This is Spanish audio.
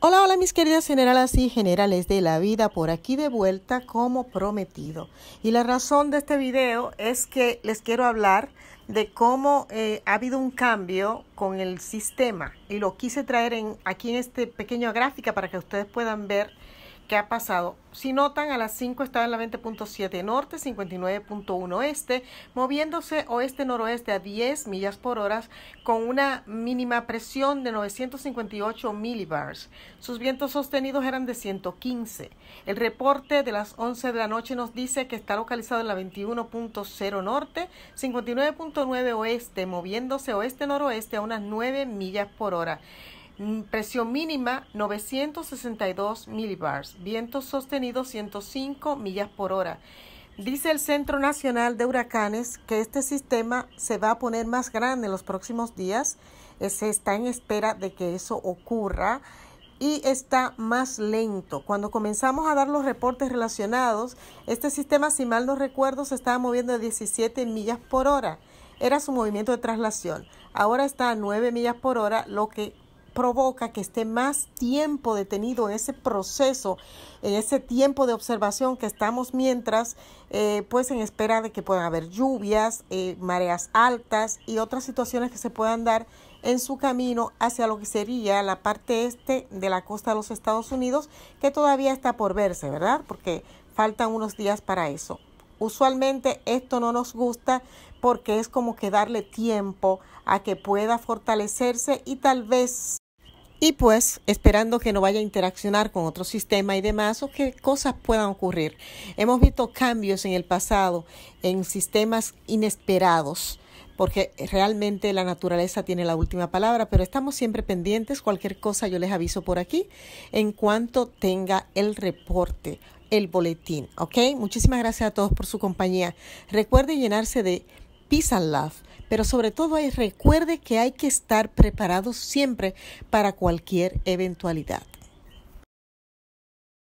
Hola, hola mis queridas generalas y generales de la vida, por aquí de vuelta como prometido. Y la razón de este video es que les quiero hablar de cómo eh, ha habido un cambio con el sistema y lo quise traer en, aquí en esta pequeña gráfica para que ustedes puedan ver ¿Qué ha pasado? Si notan, a las 5 está en la 20.7 norte, 59.1 este, oeste, moviéndose oeste-noroeste a 10 millas por hora con una mínima presión de 958 milibars. Sus vientos sostenidos eran de 115. El reporte de las 11 de la noche nos dice que está localizado en la 21.0 norte, 59.9 oeste, moviéndose oeste-noroeste a unas 9 millas por hora. Mm, presión mínima 962 milibars. Vientos sostenidos 105 millas por hora. Dice el Centro Nacional de Huracanes que este sistema se va a poner más grande en los próximos días. Eh, se está en espera de que eso ocurra y está más lento. Cuando comenzamos a dar los reportes relacionados, este sistema, si mal no recuerdo, se estaba moviendo a 17 millas por hora. Era su movimiento de traslación. Ahora está a 9 millas por hora, lo que provoca que esté más tiempo detenido en ese proceso, en ese tiempo de observación que estamos mientras, eh, pues en espera de que puedan haber lluvias, eh, mareas altas y otras situaciones que se puedan dar en su camino hacia lo que sería la parte este de la costa de los Estados Unidos, que todavía está por verse, ¿verdad? Porque faltan unos días para eso. Usualmente esto no nos gusta porque es como que darle tiempo a que pueda fortalecerse y tal vez y pues esperando que no vaya a interaccionar con otro sistema y demás o que cosas puedan ocurrir. Hemos visto cambios en el pasado en sistemas inesperados porque realmente la naturaleza tiene la última palabra, pero estamos siempre pendientes. Cualquier cosa yo les aviso por aquí en cuanto tenga el reporte, el boletín. ¿Ok? Muchísimas gracias a todos por su compañía. Recuerde llenarse de Peace and Love. Pero sobre todo recuerde que hay que estar preparados siempre para cualquier eventualidad.